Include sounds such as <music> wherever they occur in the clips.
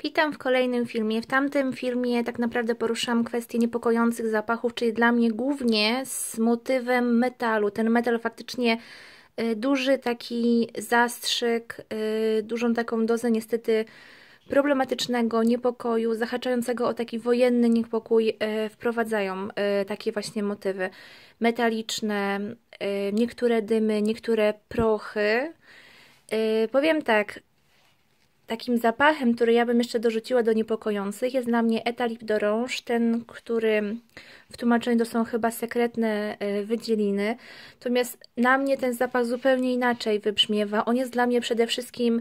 Witam w kolejnym filmie. W tamtym filmie tak naprawdę poruszam kwestię niepokojących zapachów, czyli dla mnie głównie z motywem metalu. Ten metal faktycznie y, duży taki zastrzyk, y, dużą taką dozę niestety problematycznego niepokoju, zahaczającego o taki wojenny niepokój y, wprowadzają takie właśnie motywy metaliczne, niektóre dymy, niektóre prochy. Powiem tak, Takim zapachem, który ja bym jeszcze dorzuciła do niepokojących jest dla mnie etalip d'orange, ten, który w tłumaczeniu to są chyba sekretne e, wydzieliny. Natomiast na mnie ten zapach zupełnie inaczej wybrzmiewa. On jest dla mnie przede wszystkim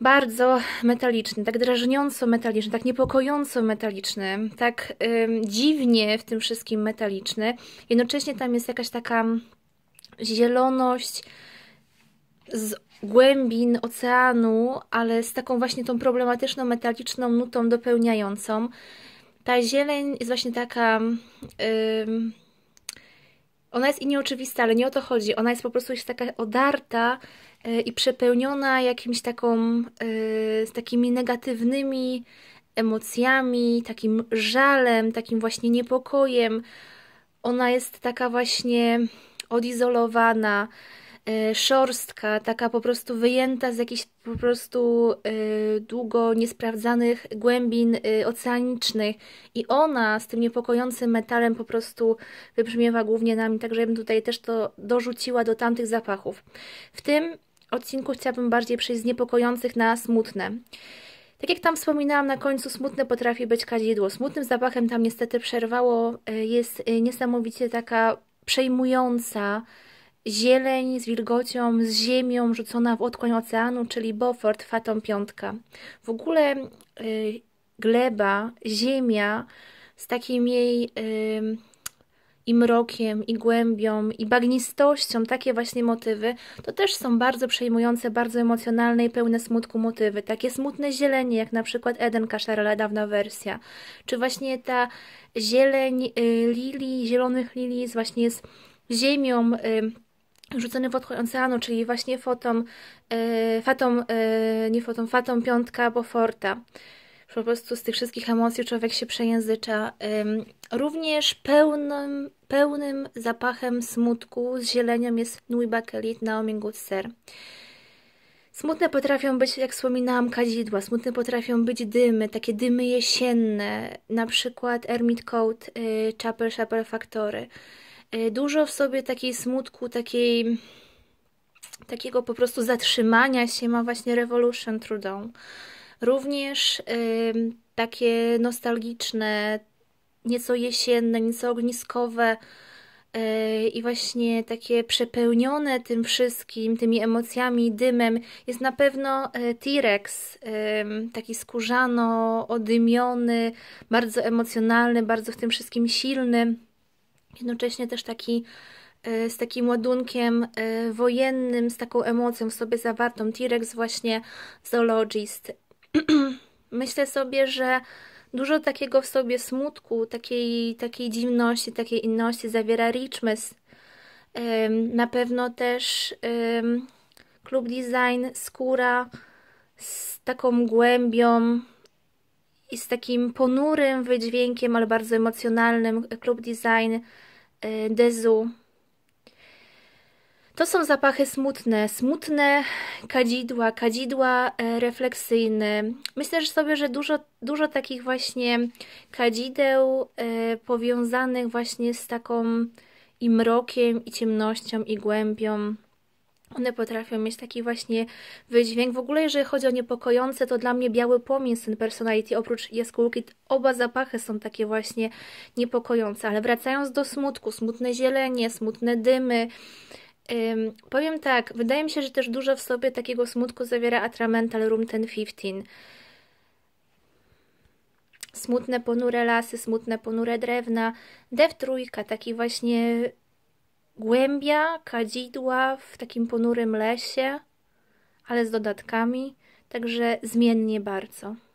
bardzo metaliczny, tak drażniąco metaliczny, tak niepokojąco metaliczny, tak dziwnie w tym wszystkim metaliczny. Jednocześnie tam jest jakaś taka zieloność, z głębin oceanu, ale z taką właśnie tą problematyczną, metaliczną nutą dopełniającą. Ta zieleń jest właśnie taka... Yy, ona jest i nieoczywista, ale nie o to chodzi. Ona jest po prostu jest taka odarta yy, i przepełniona jakimiś taką, yy, takimi negatywnymi emocjami, takim żalem, takim właśnie niepokojem. Ona jest taka właśnie odizolowana, Y, szorstka, taka po prostu wyjęta z jakichś po prostu y, długo niesprawdzanych głębin y, oceanicznych i ona z tym niepokojącym metalem po prostu wybrzmiewa głównie nami, także ja bym tutaj też to dorzuciła do tamtych zapachów. W tym odcinku chciałabym bardziej przejść z niepokojących na smutne. Tak jak tam wspominałam na końcu, smutne potrafi być kadzidło. Smutnym zapachem tam niestety przerwało jest niesamowicie taka przejmująca, zieleń z wilgocią, z ziemią rzucona w otchłań oceanu, czyli Beaufort Fatom Piątka. W ogóle y, gleba, ziemia z takim jej y, i mrokiem, i głębią, i bagnistością, takie właśnie motywy, to też są bardzo przejmujące, bardzo emocjonalne i pełne smutku motywy. Takie smutne zielenie, jak na przykład Eden Kaszarela, dawna wersja. Czy właśnie ta zieleń y, lilii, zielonych lilii właśnie z ziemią... Y, rzucony w oceanu, czyli właśnie fotą, yy, yy, nie fotą, fatą piątka Forta. Po prostu z tych wszystkich emocji człowiek się przejęzycza. Yy, również pełnym, pełnym zapachem smutku z zielenią jest Nui Bakelit Naomi Gutser. Smutne potrafią być, jak wspominałam, kadzidła, smutne potrafią być dymy, takie dymy jesienne, na przykład Ermit Coat, y, Chapel Chapel Factory. Y, dużo w sobie takiej smutku, takiej takiego po prostu zatrzymania się ma właśnie Revolution Trudą. Również takie nostalgiczne, nieco jesienne, nieco ogniskowe y, i właśnie takie przepełnione tym wszystkim, tymi emocjami, dymem jest na pewno y, T-Rex, taki skórzano, odymiony, bardzo emocjonalny, bardzo w tym wszystkim silny jednocześnie też taki e, z takim ładunkiem e, wojennym, z taką emocją w sobie zawartą. T-Rex właśnie, zoologist. <clears throat> Myślę sobie, że dużo takiego w sobie smutku, takiej, takiej dziwności, takiej inności zawiera Richmas. Na pewno też klub design, skóra z taką głębią i z takim ponurym wydźwiękiem, ale bardzo emocjonalnym. Klub design Y, dezu. To są zapachy smutne, smutne kadzidła, kadzidła y, refleksyjne. Myślę że sobie, że dużo, dużo takich właśnie kadzideł y, powiązanych właśnie z taką i mrokiem, i ciemnością, i głębią. One potrafią mieć taki właśnie wydźwięk. W ogóle jeżeli chodzi o niepokojące, to dla mnie biały płomień Sin Personality, oprócz jaskółki, oba zapachy są takie właśnie niepokojące. Ale wracając do smutku, smutne zielenie, smutne dymy, Ym, powiem tak, wydaje mi się, że też dużo w sobie takiego smutku zawiera Atramental Room 1015. Smutne, ponure lasy, smutne, ponure drewna. Dev trójka, taki właśnie głębia, kadzidła w takim ponurym lesie, ale z dodatkami, także zmiennie bardzo.